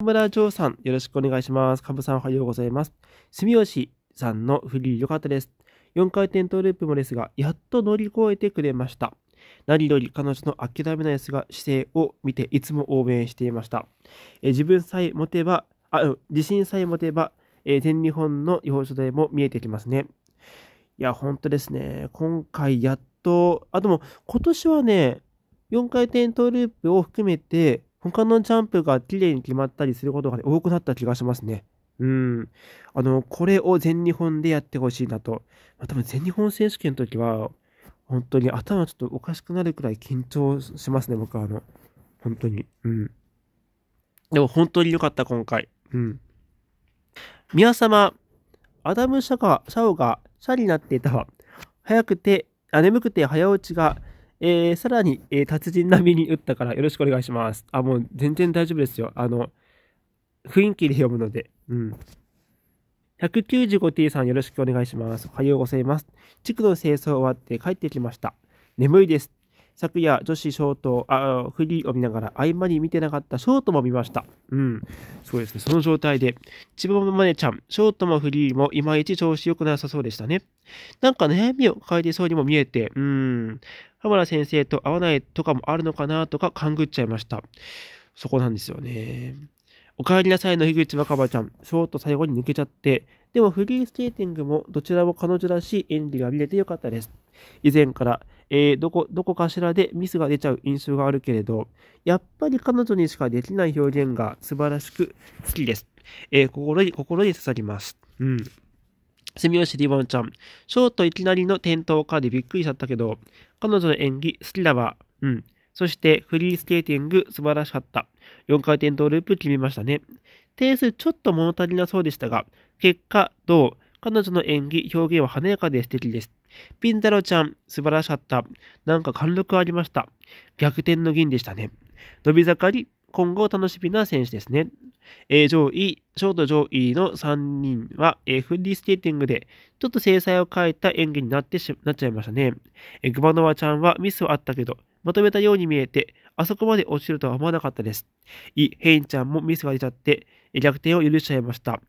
村長さん、よろしくお願いします。カブさんおはようございます。住吉さんのフリー良かったです。4回転トーループもですが、やっと乗り越えてくれました。何より彼女の諦めない姿勢を見て、いつも応援していました。え自分さえ持てば、あ、自信さえ持てば、え全日本の表彰台も見えてきますね。いや、本当ですね。今回やっと、あ、でも今年はね、4回転トーループを含めて、他のジャンプが綺麗に決まったりすることが多くなった気がしますね。うん。あの、これを全日本でやってほしいなと。まあ、多分全日本選手権の時は、本当に頭ちょっとおかしくなるくらい緊張しますね、僕は。あの、本当に。うん。でも本当に良かった、今回。うん。皆様、アダム・シャカ、シャオが、シャになっていたわ。早くて、あ眠くて早落ちが、えー、さらに、えー、達人並みに打ったからよろしくお願いします。あ、もう全然大丈夫ですよ。あの、雰囲気で読むので。うん。195t さんよろしくお願いします。おはようございます。地区の清掃終わって帰ってきました。眠いです。昨夜、女子ショート、あ、フリーを見ながら合間に見てなかったショートも見ました。うん。そうですね。その状態で、千葉マネちゃん、ショートもフリーもいまいち調子良くなさそうでしたね。なんか悩みを抱えてそうにも見えて、うん。浜田先生と会わないとかもあるのかなとか勘ぐっちゃいました。そこなんですよね。お帰りなさいの樋口若葉ちゃん、ショート最後に抜けちゃって、でもフリースケーティングもどちらも彼女らしい演技が見れてよかったです。以前から、えー、どこ、どこかしらでミスが出ちゃう印象があるけれど、やっぱり彼女にしかできない表現が素晴らしく好きです。えー、心に、心に刺さります。うん。住吉リボンちゃん、ショートいきなりの転倒かでびっくりしちゃったけど、彼女の演技好きだわ。うん。そしてフリースケーティング素晴らしかった。4回転トーループ決めましたね。点数ちょっと物足りなそうでしたが、結果、どう彼女の演技、表現は華やかで素敵です。ピンザロちゃん、素晴らしかった。なんか貫禄ありました。逆転の銀でしたね。伸び盛り、今後楽しみな選手ですね。上位、ショート上位の3人は、えフリースケーティングで、ちょっと制裁を変えた演技になってしなっちゃいましたね。えグバノワちゃんはミスはあったけど、まとめたように見えて、あそこまで落ちるとは思わなかったです。イ・ヘインちゃんもミスが出ちゃって、逆転を許しちゃいました。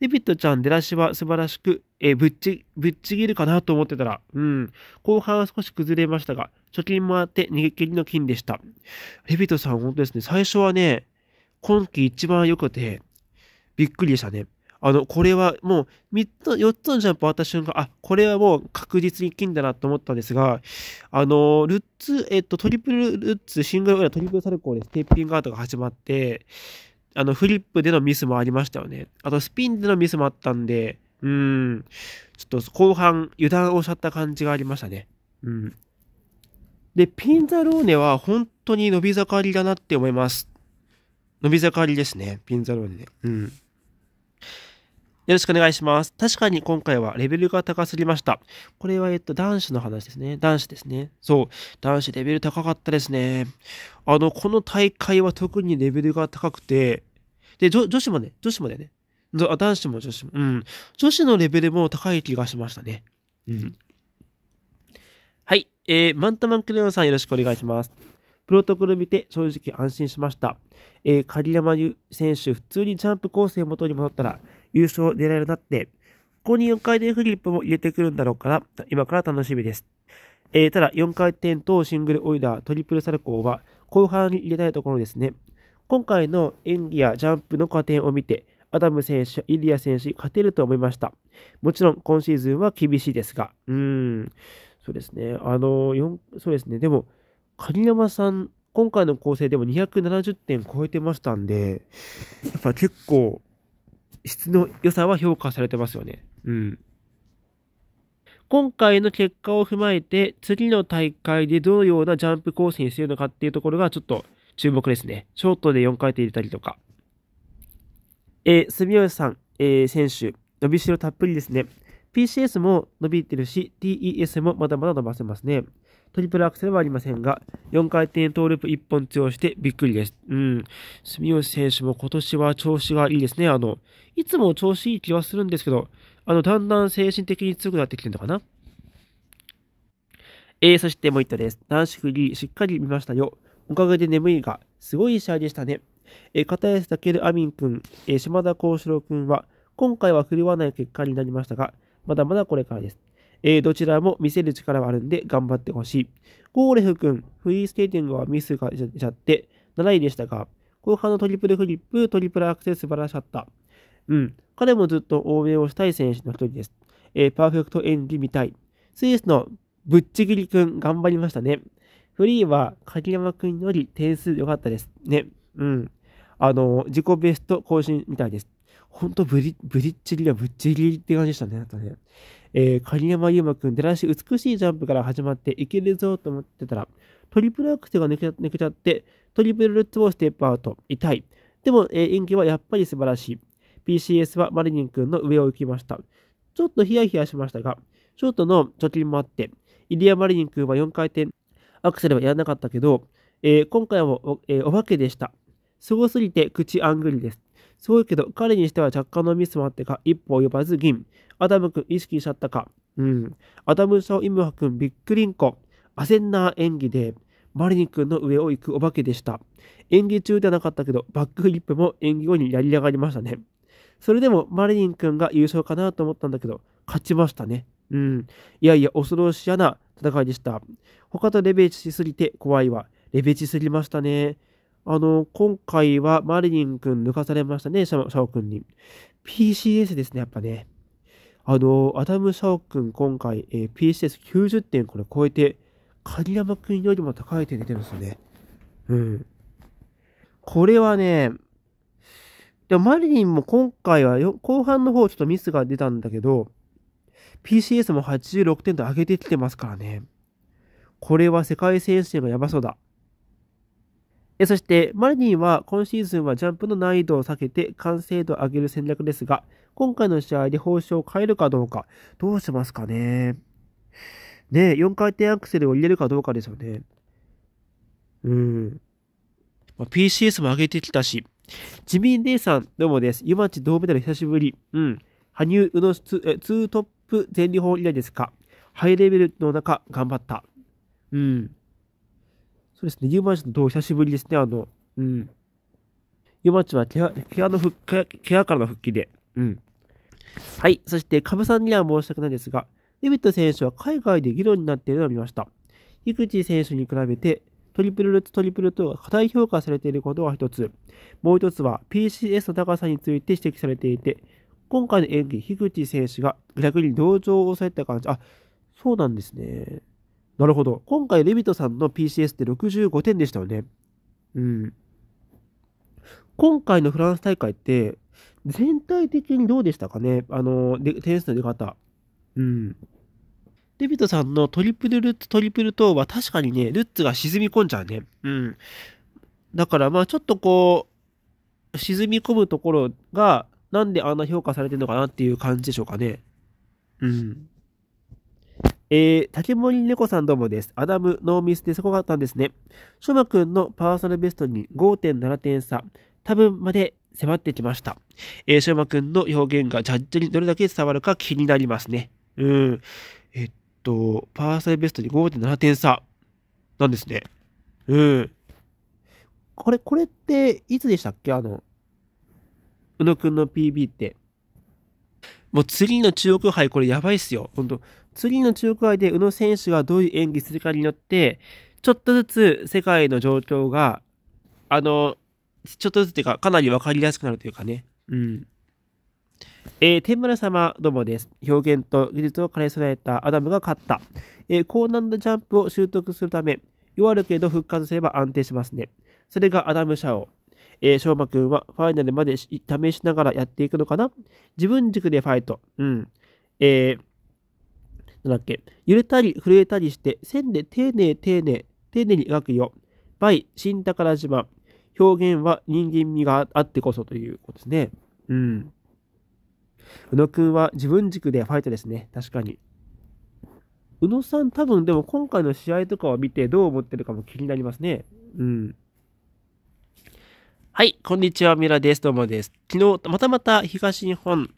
デビットちゃん、出だしは素晴らしく、えー、ぶっち、ぶっちぎるかなと思ってたら、うん、後半は少し崩れましたが、貯金もあって逃げ切りの金でした。デビットさん、本当ですね、最初はね、今季一番良くて、びっくりでしたね。あの、これはもう、三つ、四つのジャンプ終わった瞬間、あ、これはもう確実に金だなと思ったんですが、あの、ルッツ、えっと、トリプルルッツ、シングルウェアトリプルサルコーです。テッピングアウトが始まって、あの、フリップでのミスもありましたよね。あと、スピンでのミスもあったんで、うん、ちょっと後半、油断をしちゃった感じがありましたね。うん。で、ピンザローネは本当に伸び盛りだなって思います。伸び盛りですね、ピンザローネうん。よろしくお願いします。確かに今回はレベルが高すぎました。これは、えっと、男子の話ですね。男子ですね。そう。男子レベル高かったですね。あの、この大会は特にレベルが高くて、で、女子もね、女子もだよね。男子も女子も。うん。女子のレベルも高い気がしましたね。うん。はい。えー、マンタマンクレヨンさんよろしくお願いします。プロトコル見て正直安心しました。えー、狩山選手、普通にジャンプ構成元に戻ったら、優勝を狙えるになって、ここに4回転フリップも入れてくるんだろうから、今から楽しみです。えー、ただ、4回転とシングルオイラー、トリプルサルコーは、後半に入れたいところですね。今回の演技やジャンプの加点を見て、アダム選手、イリア選手、勝てると思いました。もちろん、今シーズンは厳しいですが、うーん、そうですね、あの、そうですね、でも、鍵山さん、今回の構成でも270点超えてましたんで、やっぱ結構、質の良さは評価されてますよね。うん。今回の結果を踏まえて、次の大会でどのようなジャンプ構成にするのかっていうところがちょっと注目ですね。ショートで4回転入れたりとか。えー、住吉さん、えー、選手、伸びしろたっぷりですね。PCS も伸びてるし、TES もまだまだ伸ばせますね。トリプルアクセルはありませんが、4回転トーループ1本強してびっくりです。うん。住吉選手も今年は調子がいいですね。あの、いつも調子いい気はするんですけど、あの、だんだん精神的に強くなってきてるのかな。えー、そしてもう一度です。男子フリーしっかり見ましたよ。おかげで眠いが、すごい試合でしたね。えー、片安健アミン君、えー、島田幸四郎君は、今回は振るわない結果になりましたが、まだまだこれからです。えー、どちらも見せる力はあるんで頑張ってほしい。ゴーレフ君、フリースケーティングはミスがちゃって7位でしたが、後半のトリプルフリップ、トリプルアクセス素晴らしかった。うん。彼もずっと応援をしたい選手の一人です。えー、パーフェクト演技みたい。スイスのぶっちぎり君、頑張りましたね。フリーは鍵山君より点数良かったです。ね。うん。あのー、自己ベスト更新みたいです。ほんとブリ、ッチリはぶっちぎりって感じでしたね。あとね。えー、鍵山優真君、出だし美しいジャンプから始まっていけるぞと思ってたら、トリプルアクセルが抜けちゃって、トリプルルッツをステップアウト、痛い。でも、えー、演技はやっぱり素晴らしい。PCS はマリニン君の上を行きました。ちょっとヒヤヒヤしましたが、ショートの貯金もあって、イリア・マリニン君は4回転アクセルはやらなかったけど、えー、今回もお,、えー、お化けでした。すごすぎて口あんぐりです。すごいけど、彼にしては若干のミスもあってか、一歩及ばず銀。アダム君意識しちゃったか。うん。アダムショイムハ君びっくりんこ。焦んな演技で、マリニ君の上を行くお化けでした。演技中ではなかったけど、バックフリップも演技後にやり上がりましたね。それでもマリニン君が優勝かなと思ったんだけど、勝ちましたね。うん。いやいや、恐ろしやな戦いでした。他とレベチしすぎて怖いわ。レベチすぎましたね。あの、今回はマリリン君抜かされましたね、シャオ君に。PCS ですね、やっぱね。あの、アダム・シャオ君、今回、えー、PCS90 点これ超えて、鍵山君よりも高い点出てるんですよね。うん。これはね、でもマリリンも今回はよ、後半の方ちょっとミスが出たんだけど、PCS も86点と上げてきてますからね。これは世界選手権がやばそうだ。えそして、マリニンは今シーズンはジャンプの難易度を避けて完成度を上げる戦略ですが、今回の試合で方針を変えるかどうか、どうしますかね。ね4回転アクセルを入れるかどうかですよね。うん。ま PCS も上げてきたし、ジミン・レイさん、どうもです。湯町銅メダル久しぶり。うん。羽生宇野ツートップ全日本以来ですか。ハイレベルの中、頑張った。うん。そうですね、ユーマンチの動画久しぶりですね、あの、うん。ユーマンチはケア、ケアの復、ケアからの復帰で、うん。はい、そして、カブさんには申し訳ないですが、デビット選手は海外で議論になっているのを見ました。井口選手に比べて、トリプルルッツトリプルとが過大評価されていることが一つ。もう一つは PCS の高さについて指摘されていて、今回の演技、樋口選手が逆に同情を抑えた感じ。あ、そうなんですね。なるほど。今回、レビトさんの PCS って65点でしたよね。うん。今回のフランス大会って、全体的にどうでしたかねあの、点数の出方。うん。デビットさんのトリプルルッツ、トリプルトーは確かにね、ルッツが沈み込んじゃうね。うん。だからまあちょっとこう、沈み込むところが、なんであんな評価されてるのかなっていう感じでしょうかね。うん。えー、竹森猫さんどうもです。アダム、ノーミスでこがあったんですね。ショマくんのパーソナルベストに5.7点差、多分まで迫ってきました。えー、ショマくんの表現がジャッジにどれだけ伝わるか気になりますね。うん。えっと、パーソナルベストに5.7点差なんですね。うん。これ、これって、いつでしたっけあの、宇野くんの PB って。もう次の中国杯これやばいっすよ。ほんと。次の中国杯で宇野選手がどういう演技するかによって、ちょっとずつ世界の状況が、あの、ちょっとずつというか、かなり分かりやすくなるというかね。うん。えー、天村様どもです。表現と技術を兼ね備えたアダムが勝った。えー、高難度ジャンプを習得するため、弱るけど復活すれば安定しますね。それがアダム・社を。えー、翔くんはファイナルまで試しながらやっていくのかな自分軸でファイト。うん。えー、なんだっけ、揺れたり震えたりして、線で丁寧丁寧、丁寧に描くよ。バイ、新宝島。表現は人間味があってこそということですね。うん。宇野くんは自分軸でファイトですね。確かに。宇野さん多分でも今回の試合とかを見てどう思ってるかも気になりますね。うん。はい、こんにちは、ミラです。どうもです。昨日、またまた東日本、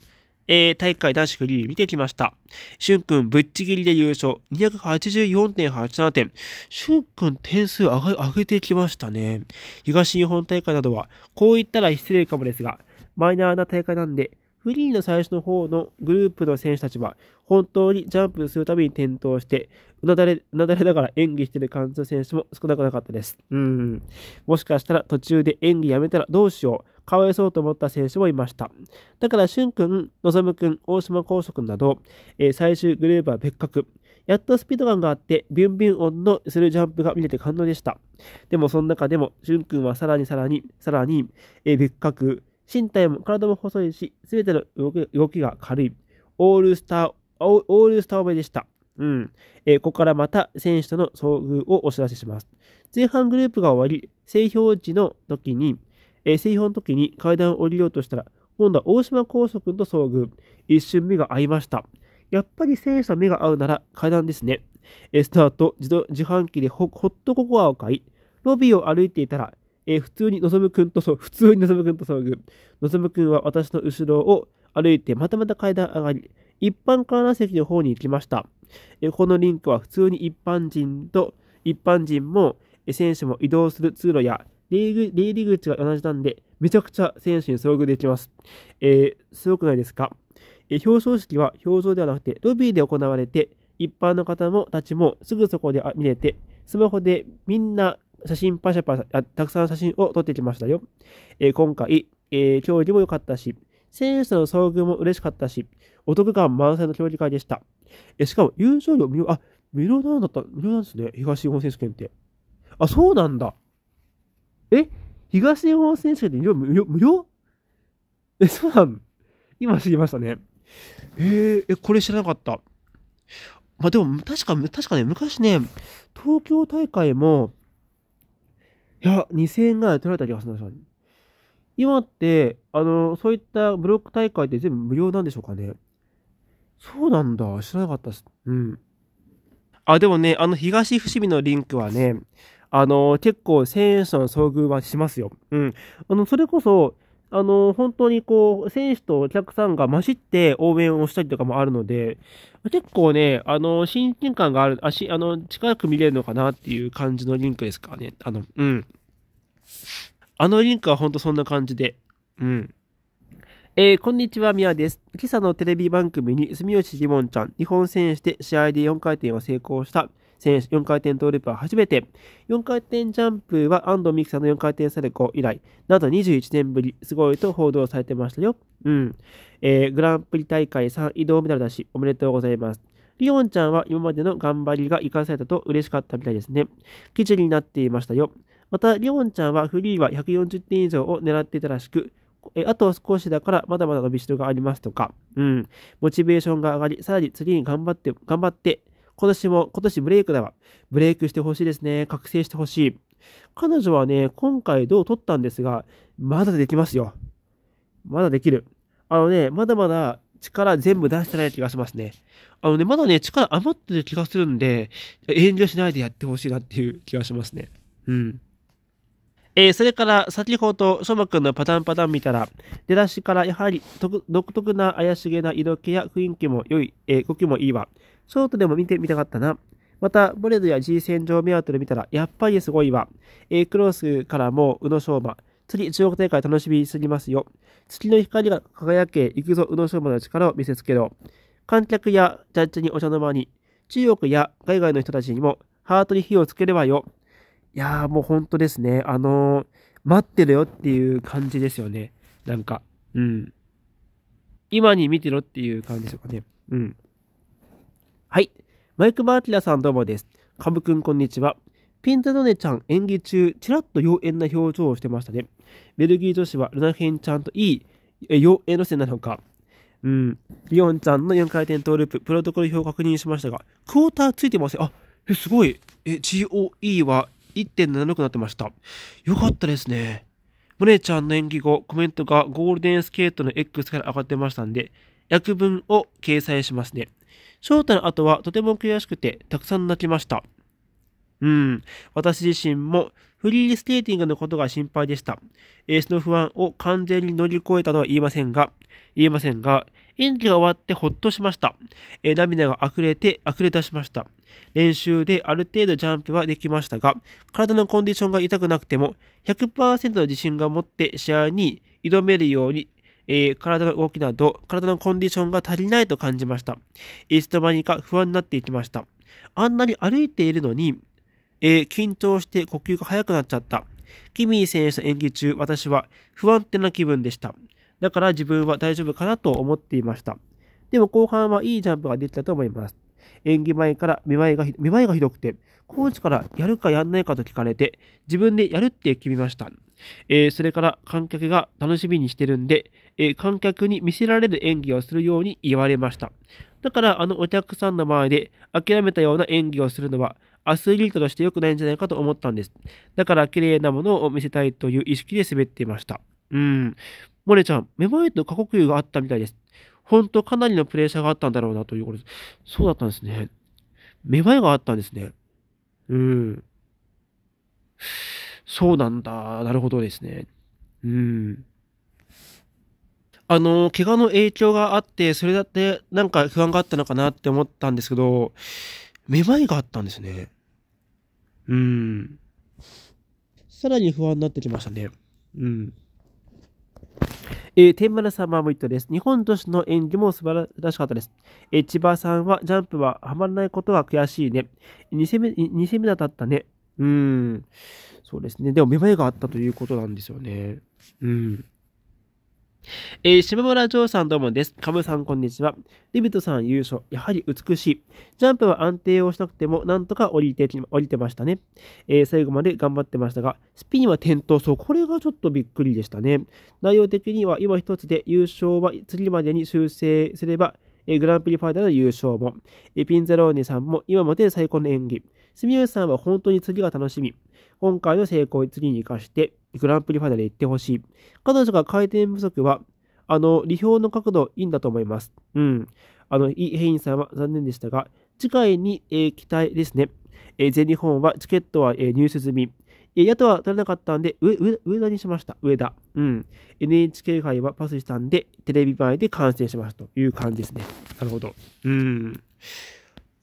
えー、大会男子フリー見てきました。しゅんくんぶっちぎりで優勝。284.87点。しゅんくん点数上げ、上げてきましたね。東日本大会などは、こう言ったら失礼かもですが、マイナーな大会なんで、フリーの最初の方のグループの選手たちは、本当にジャンプするたびに転倒して、うなだれ、うなだれながら演技してる感じの選手も少なくなかったです。うん。もしかしたら途中で演技やめたらどうしよう。かわいそうと思った選手もいました。だから、しゅんくん、のぞむくん、大島高速など、えー、最終グループは別格。やっとスピード感があって、ビュンビュン音のするジャンプが見れて感動でした。でも、その中でも、しゅんくんはさらにさらに、さらに、えー、別格。身体も体も細いし、すべての動きが軽い。オールスターオールスターオでした。うん。えー、ここからまた選手との遭遇をお知らせします。前半グループが終わり、製氷時の時に、えー、製氷の時に階段を降りようとしたら、今度は大島高速君と遭遇。一瞬目が合いました。やっぱり選手と目が合うなら階段ですね。えスタート、自動自販機でホットココアを買い、ロビーを歩いていたら、え普通にのぞむくんとそう、普通にのぞむくんと遭遇。のぞむくんは私の後ろを歩いてまたまた階段上がり、一般観覧席の方に行きました。このリンクは普通に一般人と、一般人も選手も移動する通路や出入り口が同じなんで、めちゃくちゃ選手に遭遇できます。えー、すごくないですか、え表彰式は表彰ではなくて、ロビーで行われて、一般の方もたちもすぐそこで見れて、スマホでみんな写真パシャパシャ、たくさん写真を撮ってきましたよ。えー、今回、えー、競技も良かったし、選手の遭遇も嬉しかったし、お得感満載の競技会でした。えしかも、優勝料無料、あ、無料なんだった、無料なんですね。東日本選手権って。あ、そうなんだ。え東日本選手権って無料無料無料え、そうなん今知りましたね。えー、え、これ知らなかった。まあでも、確か、確かね、昔ね、東京大会も、いや、2000円ぐらい取られた気がするんですよ。今って、あの、そういったブロック大会って全部無料なんでしょうかね。そうなんだ。知らなかったです。うん。あ、でもね、あの、東伏見のリンクはね、あの、結構選手との遭遇はしますよ。うん。あの、それこそ、あの、本当にこう、選手とお客さんが混じって応援をしたりとかもあるので、結構ね、あの、親近感がある、あし、あの、近く見れるのかなっていう感じのリンクですからね。あの、うん。あのリンクはほんとそんな感じで。うん。えー、こんにちは、みやです。今朝のテレビ番組に、住吉リモンちゃん、日本選手で試合で4回転を成功した選手、4回転トーループは初めて、4回転ジャンプは安藤美希さんの4回転サルコ以来、など21年ぶり、すごいと報道されてましたよ。うん。えー、グランプリ大会3位銅メダルだし、おめでとうございます。リオンちゃんは今までの頑張りが生かされたと嬉しかったみたいですね。記事になっていましたよ。また、リオンちゃんはフリーは140点以上を狙っていたらしく、えあと少しだからまだまだ伸びしろがありますとか、うん、モチベーションが上がり、さらに次に頑張って、頑張って、今年も、今年ブレイクだわ。ブレイクしてほしいですね。覚醒してほしい。彼女はね、今回どう取ったんですが、まだできますよ。まだできる。あのね、まだまだ力全部出してない気がしますね。あのね、まだね、力余ってる気がするんで、遠慮しないでやってほしいなっていう気がしますね。うん。えー、それから先ほど、しょくんのパターンパターン見たら、出だしからやはり独特な怪しげな色気や雰囲気も良い、えー、動きもいいわ。ショートでも見てみたかったな。また、ボレドや G 戦場目当てで見たら、やっぱりすごいわ。えー、クロスからも宇野昌磨。次、中国大会楽しみすぎますよ。月の光が輝け、行くぞ宇野昌磨の力を見せつけろ。観客やジャッジにお茶の間に、中国や海外の人たちにも、ハートに火をつければよ。いやーもう本当ですね。あのー、待ってるよっていう感じですよね。なんか、うん。今に見てろっていう感じでしょうかね。うん。はい。マイクマーィラさんどうもです。カブくんこんにちは。ピンタドネちゃん演技中、ちらっと妖艶な表情をしてましたね。ベルギー女子はルナヘンちゃんといい妖艶路線なのか。うん。リオンちゃんの4回転トーループ、プロトコル表を確認しましたが、クォーターついてません。あ、え、すごい。え、GOE は1.76になってました。よかったですね。モネちゃんの演技後、コメントがゴールデンスケートの X から上がってましたんで、訳文を掲載しますね。翔太の後はとても悔しくて、たくさん泣きました。うん、私自身もフリースケーティングのことが心配でした。エースの不安を完全に乗り越えたとは言いませんが、言えませんが、演技が終わってほっとしました。えー、涙が溢れて、溢れ出しました。練習である程度ジャンプはできましたが、体のコンディションが痛くなくても、100%の自信が持って試合に挑めるように、えー、体の動きなど、体のコンディションが足りないと感じました。いつの間にか不安になっていきました。あんなに歩いているのに、えー、緊張して呼吸が速くなっちゃった。キミー選手の演技中、私は不安定な気分でした。だから自分は大丈夫かなと思っていました。でも後半はいいジャンプができたと思います。演技前からめまいががひどくて、コーチからやるかやんないかと聞かれて、自分でやるって決めました。えー、それから観客が楽しみにしてるんで、えー、観客に見せられる演技をするように言われました。だからあのお客さんの前で諦めたような演技をするのは、アスリートとして良くないんじゃないかと思ったんです。だから綺麗なものを見せたいという意識で滑っていました。うん。モネちゃん、めまいと過呼吸があったみたいです。本当かなりのプレッシャーがあったんだろうなということです。そうだったんですね。めまいがあったんですね。うん。そうなんだ。なるほどですね。うん。あの、怪我の影響があって、それだってなんか不安があったのかなって思ったんですけど、めまいがあったんですね。うん。さらに不安になってきましたね。うん。えー、天丸さんはもったです。日本女子の演技も素晴らしかったです。えー、千葉さんはジャンプははまらないことは悔しいね。2戦目、2戦目だったね。うん。そうですね。でも、めまいがあったということなんですよね。うん。えー、島村城さんどうもです。カムさんこんにちは。リビトさん優勝。やはり美しい。ジャンプは安定をしなくても、なんとか降りて、降りてましたね。えー、最後まで頑張ってましたが、スピンは転倒。そう、これがちょっとびっくりでしたね。内容的には今一つで優勝は次までに修正すれば、えグランプリファイナルの優勝も、えピンザローニさんも今まで最高の演技。住吉さんは本当に次が楽しみ。今回の成功を次に生かして、グランプリファイナルへ行ってほしい。彼女が回転不足は、あの、理表の角度いいんだと思います。うん。あの、イ・ヘインさんは残念でしたが、次回に、えー、期待ですね。えー、全日本はチケットは、えー、入手済み。いや、野党は取れなかったんで、上、上田にしました。上田。うん。NHK 杯はパスしたんで、テレビ前で完成しますという感じですね。なるほど。うん。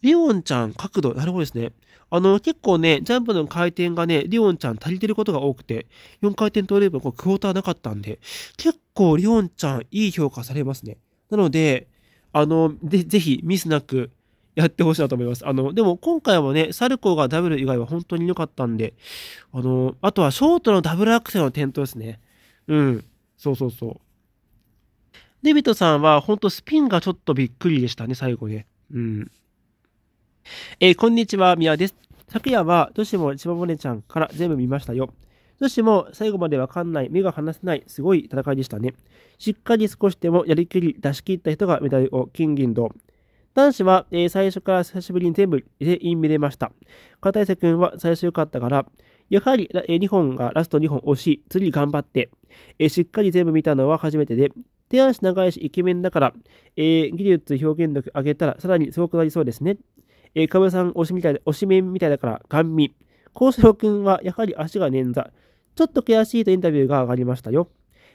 リオンちゃん角度、なるほどですね。あの、結構ね、ジャンプの回転がね、リオンちゃん足りてることが多くて、4回転トーループ、こう、クォーターなかったんで、結構リオンちゃんいい評価されますね。なので、あの、ぜ、ぜひミスなく、やってほしいなと思います。あの、でも今回もね、サルコーがダブル以外は本当に良かったんで、あの、あとはショートのダブルアクセルの点灯ですね。うん。そうそうそう。デビットさんは本当スピンがちょっとびっくりでしたね、最後ね。うん。えー、こんにちは、みやです。昨夜は、どうしても千葉モネちゃんから全部見ましたよ。どうしても最後までわかんない、目が離せない、すごい戦いでしたね。しっかり少しでもやりきり、出し切った人がメダルを金銀銅。男子は、えー、最初から久しぶりに全部全員見れました。片瀬くんは最初良かったから、やはり、えー、2本がラスト2本惜しい。次頑張って、えー、しっかり全部見たのは初めてで、手足長いしイケメンだから、えー、技術表現力上げたらさらにすごくなりそうですね。えー、かぶさん推しみたいで、推し面みたいだから、ガンミ。シロくんはやはり足が捻挫。ちょっと悔しいとインタビューが上がりましたよ。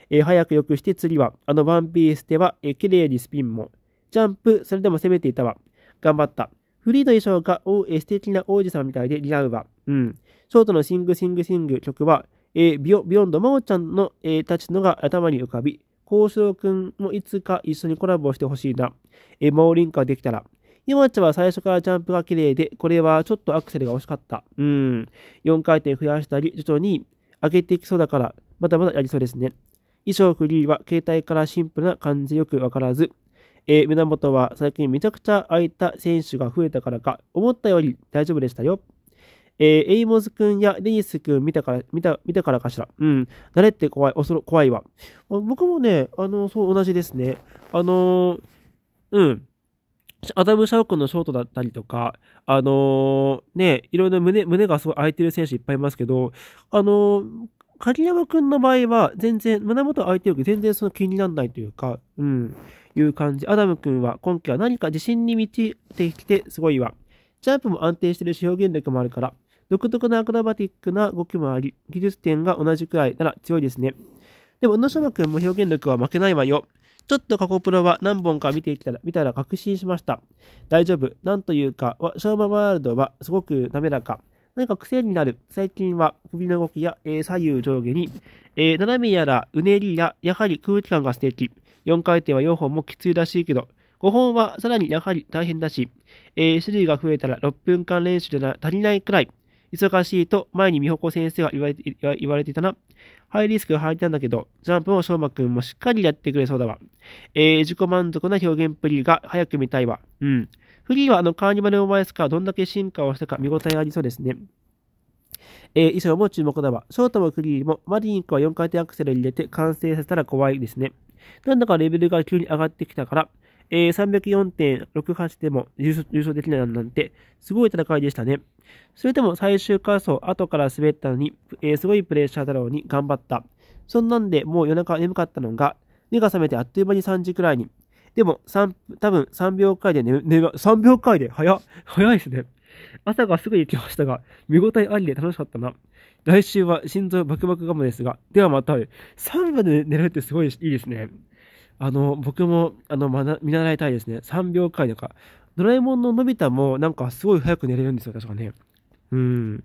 えー、早く良くして釣りは、あのワンピースでは、えー、綺麗にスピンも、ジャンプ、それでも攻めていたわ。頑張った。フリーの衣装が、お素敵な王子様みたいで似合うわ。うん。ショートのシングシングシング曲は、えー、ビヨ、ビヨンド、マオちゃんの、えー、たちのが頭に浮かび、幸四郎くんもいつか一緒にコラボしてほしいな。えー、マオリンカできたら。今ちゃんは最初からジャンプが綺麗で、これはちょっとアクセルが惜しかった。うん。4回転増やしたり、徐々に上げていきそうだから、まだまだやりそうですね。衣装フリーは携帯からシンプルな感じよくわからず、えー、源は最近めちゃくちゃ空いた選手が増えたからか、思ったより大丈夫でしたよ。えー、エイモズ君やデニス君見たから、見た、見たからかしら。うん。慣れって怖い、恐ろ、怖いわ。僕もね、あの、そう、同じですね。あのー、うん。アダム・シャオ君のショートだったりとか、あのー、ね、いろいろ胸、胸がすごい空いてる選手いっぱいいますけど、あのー、鍵山くんの場合は、全然、胸元空いてるけど、全然その気にならないというか、うん、いう感じ。アダムくんは、今季は何か自信に満ちてきて、すごいわ。ジャンプも安定してるし、表現力もあるから、独特なアクロバティックな動きもあり、技術点が同じくらいなら強いですね。でも、宇野昌磨くんも表現力は負けないわよ。ちょっと過去プロは何本か見てきたら、見たら確信しました。大丈夫。なんというか、昭和ワールドはすごく滑らか。何か癖になる。最近は首の動きや、えー、左右上下に、えー、斜めやらうねりや、やはり空気感が素敵。4回転は4本もきついらしいけど、5本はさらにやはり大変だし、えー、種類が増えたら6分間練習でな足りないくらい。忙しいと前に美穂子先生は言われて言われていたな。ハイリスクが入ったんだけど、ジャンプも翔馬くんもしっかりやってくれそうだわ。えー、自己満足な表現っぷりが早く見たいわ。うん。フリーはあのカーニバル・オマイスカーどんだけ進化をしたか見応えありそうですね。えー、衣装も注目だわ。ショートもクリーも、マリンクは4回転アクセル入れて完成させたら怖いですね。なんだかレベルが急に上がってきたから、えー、304.68でも優勝できないなんて、すごい戦いでしたね。それでも最終滑走、後から滑ったのに、えー、すごいプレッシャーだろうに頑張った。そんなんでもう夜中眠かったのが、目が覚めてあっという間に3時くらいに、でも、3、多分3秒回で寝、寝ば、3秒回で早早いですね。朝がすぐに来ましたが、見応えありで楽しかったな。来週は心臓バクバクガムですが、ではまた、3秒で寝るってすごいいいですね。あの、僕も、あの、ま、見習いたいですね。3秒回とか。ドラえもんののび太もなんかすごい早く寝れるんですよ、確かね。うん。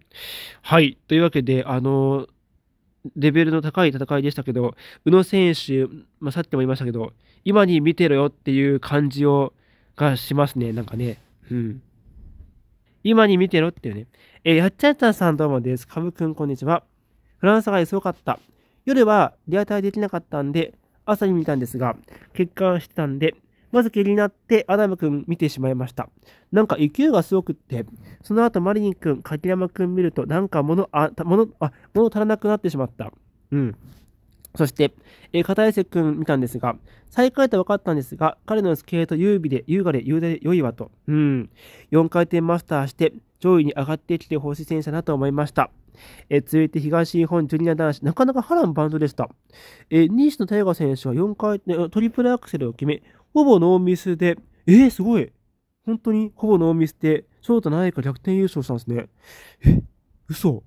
はい。というわけで、あのーレベルの高い戦いでしたけど、宇野選手、まあ、さっきも言いましたけど、今に見てろよっていう感じをがしますね、なんかね。うん。今に見てろっていうね。えー、やっちゃったさんどうもです。かぶくん、こんにちは。フランスがすごかった。夜はリアタイできなかったんで、朝に見たんですが、欠陥してたんで、まず気になってアダム君見てしまいました。なんか勢いがすごくって、その後マリン君、柿山君見ると、なんか物、あ、物、あ、物足らなくなってしまった。うん。そして、えー、片瀬君見たんですが、最下位と分かったんですが、彼のスケート優美で優雅で優雅で良いわと。うん。4回転マスターして、上位に上がってきてほしい選手だなと思いました。えー、続いて東日本ジュニア男子、なかなか波乱万丈でした。えー、西野大河選手は4回転、トリプルアクセルを決め、ほぼノーミスで、えー、すごい本当にほぼノーミスで、ショートないか逆転優勝したんですね。え、嘘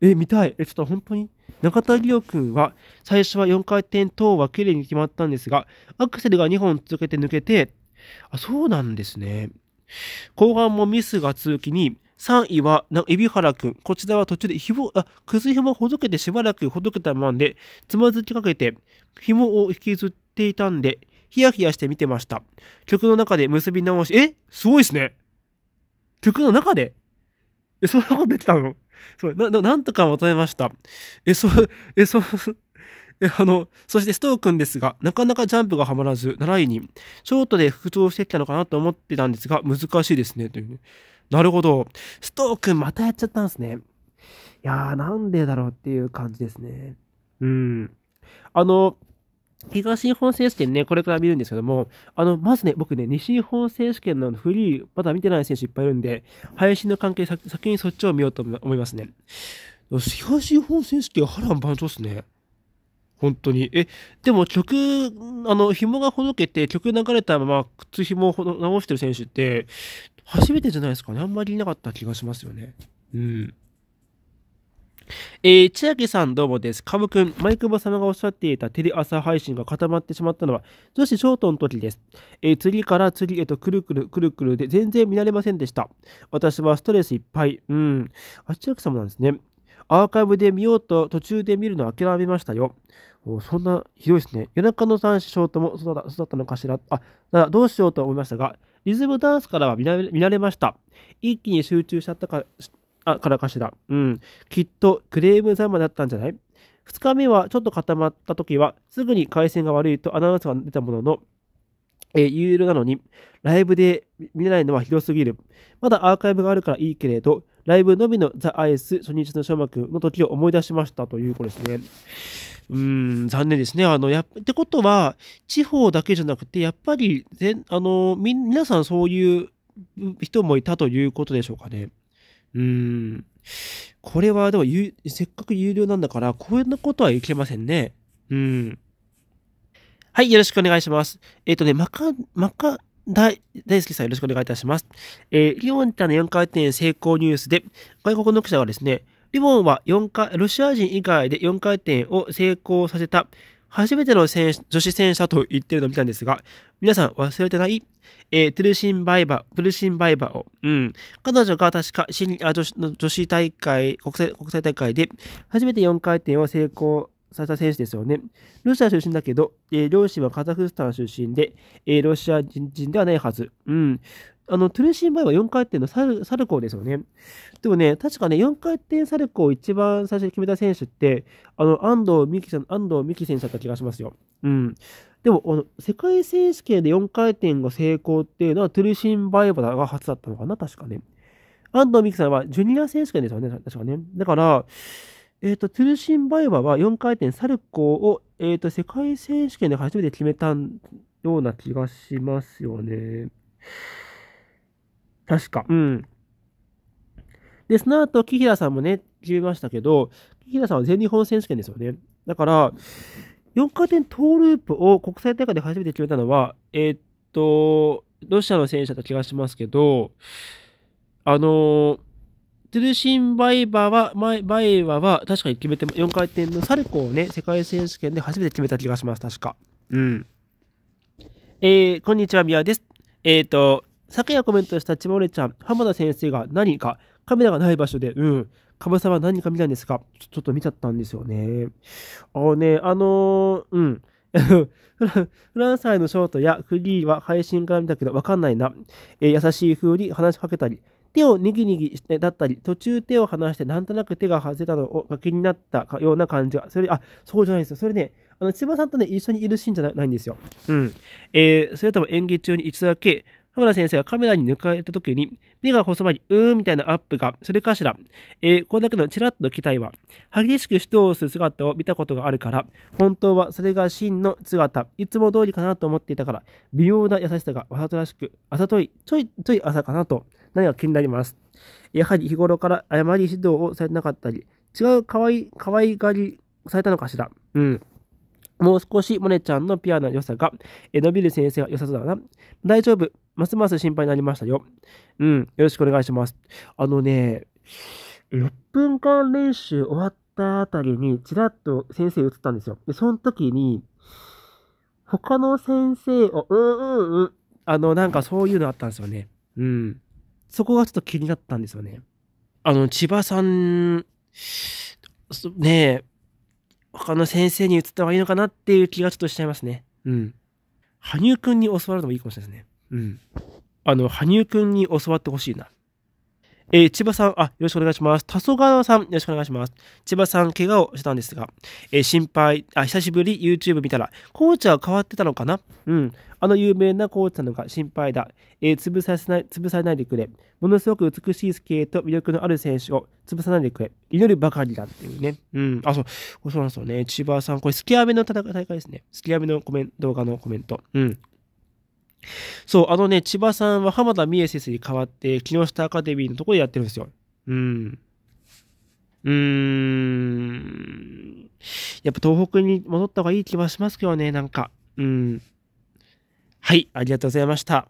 え、見たい。え、ちょっと本当に中田理央君は、最初は4回転等は綺麗に決まったんですが、アクセルが2本続けて抜けて、あ、そうなんですね。後半もミスが続きに、3位は、海老原くん。こちらは途中で紐、あ、くず紐ほどけてしばらくほどけたままで、つまずきかけて、紐を引きずっていたんで、ヒヤヒヤして見てました。曲の中で結び直し、えすごいっすね。曲の中でえ、そんなこと出てたのそう、な、なんとかまとめました。え、そう、え、そう、え、あの、そしてストー君ですが、なかなかジャンプがはまらず、7位に、ショートで復調してきたのかなと思ってたんですが、難しいですね、というね。なるほど。ストー君またやっちゃったんですね。いやー、なんでだろうっていう感じですね。うん。あの、東日本選手権ね、これから見るんですけども、あの、まずね、僕ね、西日本選手権のフリー、まだ見てない選手いっぱいいるんで、配信の関係先先にそっちを見ようと思いますね。東日本選手権波乱万丈っすね。本当に。え、でも曲、あの、紐がほどけて曲流れたまま靴紐を直してる選手って、初めてじゃないですかね。あんまりいなかった気がしますよね。うん。えー、千秋さんどうもです。かぶくん、マイクボ様がおっしゃっていたテレ朝配信が固まってしまったのは、女子ショートの時です。えー、次から次へとくるくるくるくるで全然見られませんでした。私はストレスいっぱい。うん。あ、千秋様なんですね。アーカイブで見ようと途中で見るの諦めましたよ。そんなひどいですね。夜中の男子ショートも育ったのかしら。あ、ならどうしようと思いましたが、リズムダンスからは見られました。一気に集中しちゃったかあ、からかしだ。うん。きっとクレームまだったんじゃない2日目はちょっと固まった時は、すぐに回線が悪いとアナウンスが出たものの、えー、有料なのに、ライブで見れないのはひどすぎる。まだアーカイブがあるからいいけれど、ライブのみのザ・アイス初日の小幕の時を思い出しましたということですね。うーん、残念ですね。あの、やってことは、地方だけじゃなくて、やっぱり、あの、み、皆さんそういう人もいたということでしょうかね。うーん。これは、でも、せっかく有料なんだから、こういうことはいけませんね。うん。はい、よろしくお願いします。えっ、ー、とね、まか、まか、大、大好きさんよろしくお願いいたします。えー、リオンちゃんの4回転成功ニュースで、外国の記者はですね、リボンは4回、ロシア人以外で4回転を成功させた初めての選手女子戦車と言ってるのを見たんですが、皆さん忘れてないえー、トゥルシンバイバ、トゥルシンバイバを。うん。彼女が確か女子女子大会国際、国際大会で初めて4回転を成功された選手ですよね。ロシア出身だけど、えー、両親はカザフスタン出身で、えー、ロシア人ではないはず。うん。あの、トゥルーシンバイは4回転のサルサルコーですよね。でもね、確かね、4回転サルコーを一番最初に決めた選手って、あの、安藤美希さん、安藤美希選手だった気がしますよ。うん。でも、あの、世界選手権で4回転が成功っていうのは、トゥルシンバイバーが初だったのかな、確かね。安藤美希さんはジュニア選手権ですよね、確かね。だから、えっ、ー、と、トゥルシンバイバーは4回転サルコーを、えっ、ー、と、世界選手権で初めて決めたような気がしますよね。確か。うん。で、その後、木平さんもね、決めましたけど、木平さんは全日本選手権ですよね。だから、4回転トーループを国際大会で初めて決めたのは、えー、っと、ロシアの選手だった気がしますけど、あのトゥルシンバイバーは、バイバーは確かに決めて、4回転のサルコをね、世界選手権で初めて決めた気がします、確か。うん。えー、こんにちは、ミヤです。えっ、と、昨夜コメントした千葉れちゃん、浜田先生が何か、カメラがない場所で、うん、かぶさは何か見たんですかちょっと見ちゃったんですよね。あのね、あのー、うん。フランサイのショートやフリーは配信から見たけどわかんないな。えー、優しい風に話しかけたり、手をにぎにぎしてだったり、途中手を離してなんとなく手が外れたのを気になったような感じが。それ、あ、そうじゃないですよ。それね、あの、千葉さんとね、一緒にいるシーンじゃないんですよ。うん。えー、それとも演技中に一度だけ、浜田先生はカメラに抜かれた時に、目が細まり、うーんみたいなアップが、それかしら。えー、これだけのチラッと期待は、激しく指導する姿を見たことがあるから、本当はそれが真の姿、いつも通りかなと思っていたから、微妙な優しさがわざとらしく、あざとい、ちょい、ちょい朝かなと、何か気になります。やはり日頃から誤り指導をされてなかったり、違う可愛い、可愛がりされたのかしら。うん。もう少しモネちゃんのピアノの良さが、え伸びる先生は良さそうだな。大丈夫。ますます心配になりましたよ。うん。よろしくお願いします。あのね、6分間練習終わったあたりに、ちらっと先生映ったんですよ。で、その時に、他の先生を、うんうんうん。あの、なんかそういうのあったんですよね。うん。そこがちょっと気になったんですよね。あの、千葉さん、ねえ、他の先生に移った方がいいのかなっていう気がちょっとしちゃいますね。うん。羽生くんに教わるのもいいかもしれないですね。うん。あの、羽生くんに教わってほしいな。えー、千葉さん、あ、よろしくお願いします。黄昏さん、よろしくお願いします。千葉さん、怪我をしたんですが、えー、心配、あ、久しぶり、YouTube 見たら、コーチは変わってたのかなうん。あの有名なコーチなのが心配だ。えー、潰させない、潰されないでくれ。ものすごく美しいスケート、魅力のある選手を潰さないでくれ。祈るばかりだっていうね。うん。あ、そう。そうなんですよね。千葉さん、これ、スキアメの戦いですね。スキアメのコメント、動画のコメント。うん。そう、あのね、千葉さんは浜田美恵先生に代わって、木下アカデミーのところでやってるんですよ。うん。うーん。やっぱ東北に戻った方がいい気はしますけどね、なんか。うん。はい、ありがとうございました。